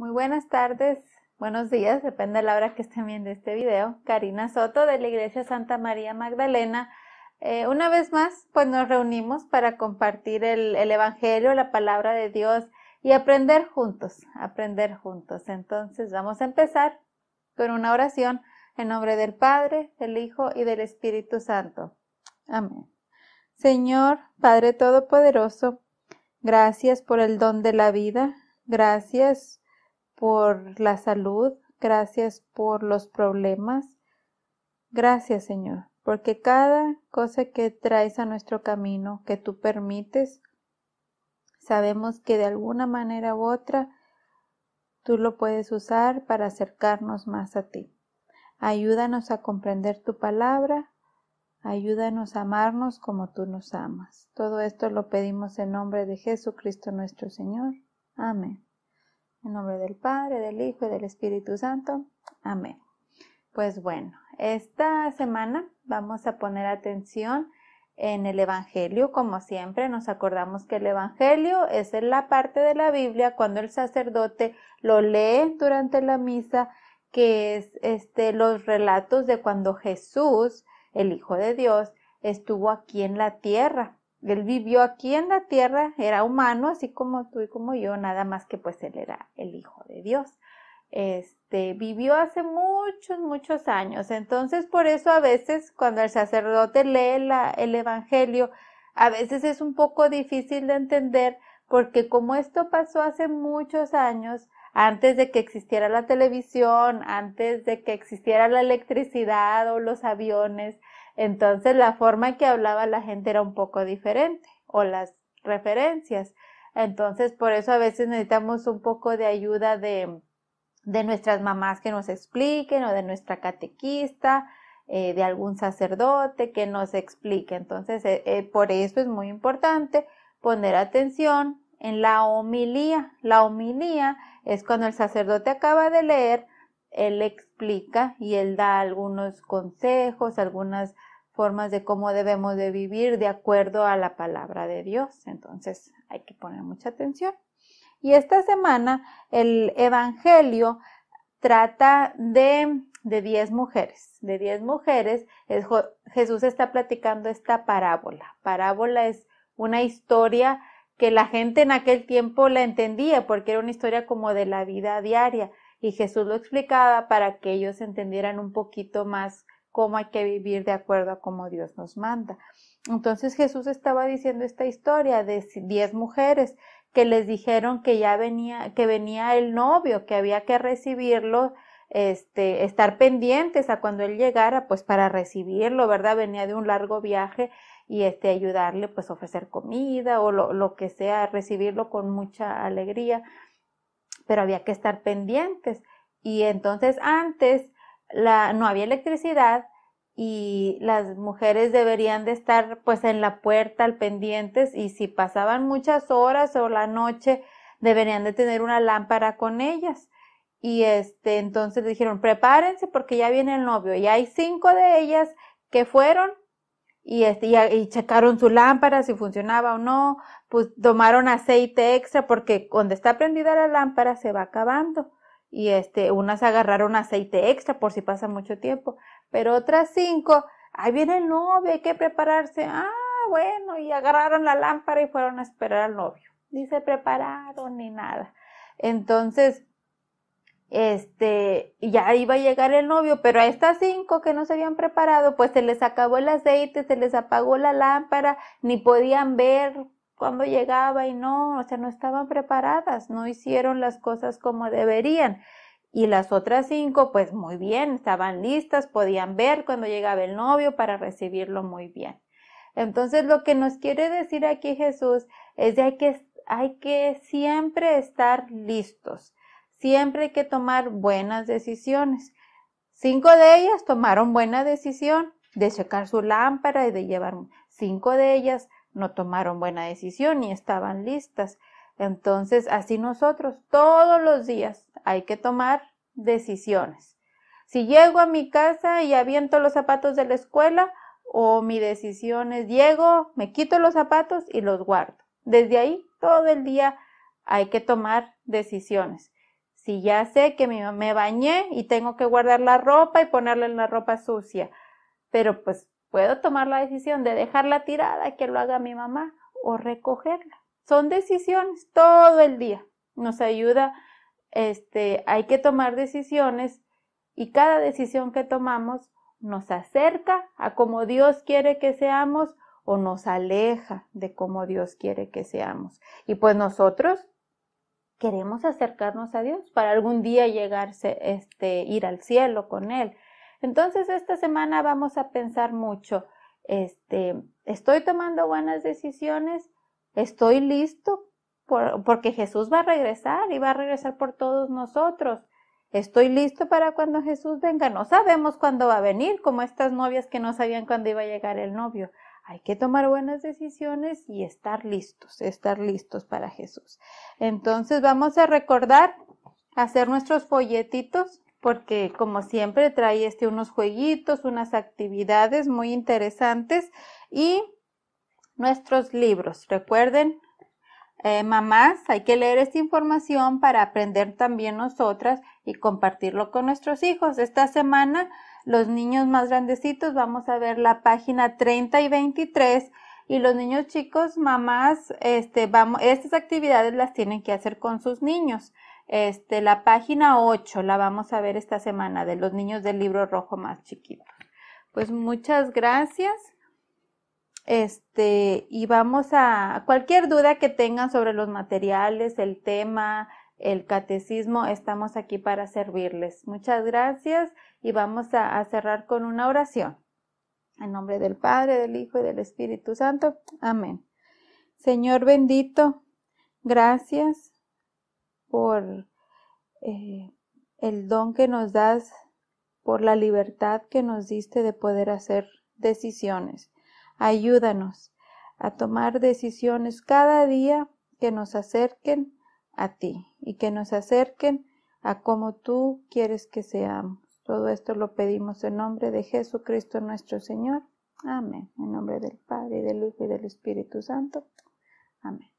Muy buenas tardes, buenos días, depende de la hora que estén viendo este video. Karina Soto de la Iglesia Santa María Magdalena. Eh, una vez más, pues nos reunimos para compartir el, el Evangelio, la palabra de Dios y aprender juntos, aprender juntos. Entonces vamos a empezar con una oración en nombre del Padre, del Hijo y del Espíritu Santo. Amén. Señor, Padre Todopoderoso, gracias por el don de la vida, gracias por la salud, gracias por los problemas. Gracias, Señor, porque cada cosa que traes a nuestro camino, que tú permites, sabemos que de alguna manera u otra tú lo puedes usar para acercarnos más a ti. Ayúdanos a comprender tu palabra, ayúdanos a amarnos como tú nos amas. Todo esto lo pedimos en nombre de Jesucristo nuestro Señor. Amén. En nombre del Padre, del Hijo y del Espíritu Santo. Amén. Pues bueno, esta semana vamos a poner atención en el Evangelio, como siempre, nos acordamos que el Evangelio es en la parte de la Biblia cuando el sacerdote lo lee durante la misa, que es este, los relatos de cuando Jesús, el Hijo de Dios, estuvo aquí en la tierra él vivió aquí en la tierra, era humano, así como tú y como yo, nada más que pues él era el Hijo de Dios. Este, vivió hace muchos, muchos años. Entonces, por eso a veces cuando el sacerdote lee el Evangelio, a veces es un poco difícil de entender porque como esto pasó hace muchos años, antes de que existiera la televisión, antes de que existiera la electricidad o los aviones, entonces la forma en que hablaba la gente era un poco diferente o las referencias. Entonces por eso a veces necesitamos un poco de ayuda de, de nuestras mamás que nos expliquen o de nuestra catequista, eh, de algún sacerdote que nos explique. Entonces eh, eh, por eso es muy importante poner atención en la homilía. La homilía es cuando el sacerdote acaba de leer él explica y él da algunos consejos, algunas formas de cómo debemos de vivir de acuerdo a la palabra de Dios. Entonces hay que poner mucha atención. Y esta semana el Evangelio trata de, de diez mujeres. De diez mujeres Jesús está platicando esta parábola. Parábola es una historia que la gente en aquel tiempo la entendía porque era una historia como de la vida diaria y Jesús lo explicaba para que ellos entendieran un poquito más cómo hay que vivir de acuerdo a cómo Dios nos manda. Entonces Jesús estaba diciendo esta historia de diez mujeres que les dijeron que ya venía, que venía el novio, que había que recibirlo, este, estar pendientes a cuando él llegara, pues para recibirlo, ¿verdad? Venía de un largo viaje y este, ayudarle, pues ofrecer comida o lo, lo que sea, recibirlo con mucha alegría, pero había que estar pendientes. Y entonces antes no había electricidad y las mujeres deberían de estar pues en la puerta al pendientes y si pasaban muchas horas o la noche deberían de tener una lámpara con ellas. Y este, entonces dijeron, prepárense porque ya viene el novio. Y hay cinco de ellas que fueron y, este, y, y, checaron su lámpara si funcionaba o no, pues tomaron aceite extra porque cuando está prendida la lámpara se va acabando y este, unas agarraron aceite extra por si pasa mucho tiempo, pero otras cinco, ahí viene el novio, hay que prepararse, ah, bueno, y agarraron la lámpara y fueron a esperar al novio, ni se prepararon ni nada. Entonces, este, ya iba a llegar el novio, pero a estas cinco que no se habían preparado, pues se les acabó el aceite, se les apagó la lámpara, ni podían ver cuando llegaba y no, o sea, no estaban preparadas, no hicieron las cosas como deberían. Y las otras cinco, pues muy bien, estaban listas, podían ver cuando llegaba el novio para recibirlo muy bien. Entonces, lo que nos quiere decir aquí Jesús es de que, hay que siempre estar listos, siempre hay que tomar buenas decisiones. Cinco de ellas tomaron buena decisión de checar su lámpara y de llevar. Cinco de ellas no tomaron buena decisión y estaban listas. Entonces, así nosotros todos los días hay que tomar decisiones. Si llego a mi casa y aviento los zapatos de la escuela, o mi decisión es llego, me quito los zapatos y los guardo. Desde ahí todo el día hay que tomar decisiones. Si ya sé que me bañé y tengo que guardar la ropa y ponerla en la ropa sucia, pero pues Puedo tomar la decisión de dejarla tirada, que lo haga mi mamá, o recogerla. Son decisiones todo el día. Nos ayuda, este, hay que tomar decisiones y cada decisión que tomamos nos acerca a como Dios quiere que seamos o nos aleja de como Dios quiere que seamos. Y pues nosotros queremos acercarnos a Dios para algún día llegarse, este, ir al cielo con Él. Entonces, esta semana vamos a pensar mucho, este, estoy tomando buenas decisiones, estoy listo porque Jesús va a regresar y va a regresar por todos nosotros. Estoy listo para cuando Jesús venga. No sabemos cuándo va a venir, como estas novias que no sabían cuándo iba a llegar el novio. Hay que tomar buenas decisiones y estar listos, estar listos para Jesús. Entonces vamos a recordar hacer nuestros folletitos porque como siempre trae este unos jueguitos, unas actividades muy interesantes y nuestros libros. Recuerden, eh, mamás, hay que leer esta información para aprender también nosotras y compartirlo con nuestros hijos. Esta semana, los niños más grandecitos, vamos a ver la página 30 y 23 y los niños chicos, mamás, este, vamos, estas actividades las tienen que hacer con sus niños. Este, la página 8 la vamos a ver esta semana de los niños del libro rojo más chiquito. Pues muchas gracias. Este, y vamos a cualquier duda que tengan sobre los materiales, el tema, el catecismo, estamos aquí para servirles. Muchas gracias y vamos a, a cerrar con una oración. En nombre del Padre, del Hijo y del Espíritu Santo. Amén. Señor bendito, gracias por eh, el don que nos das, por la libertad que nos diste de poder hacer decisiones. Ayúdanos a tomar decisiones cada día que nos acerquen a ti y que nos acerquen a como tú quieres que seamos. Todo esto lo pedimos en nombre de Jesucristo nuestro Señor. Amén. En nombre del Padre, del Hijo y del Espíritu Santo. Amén.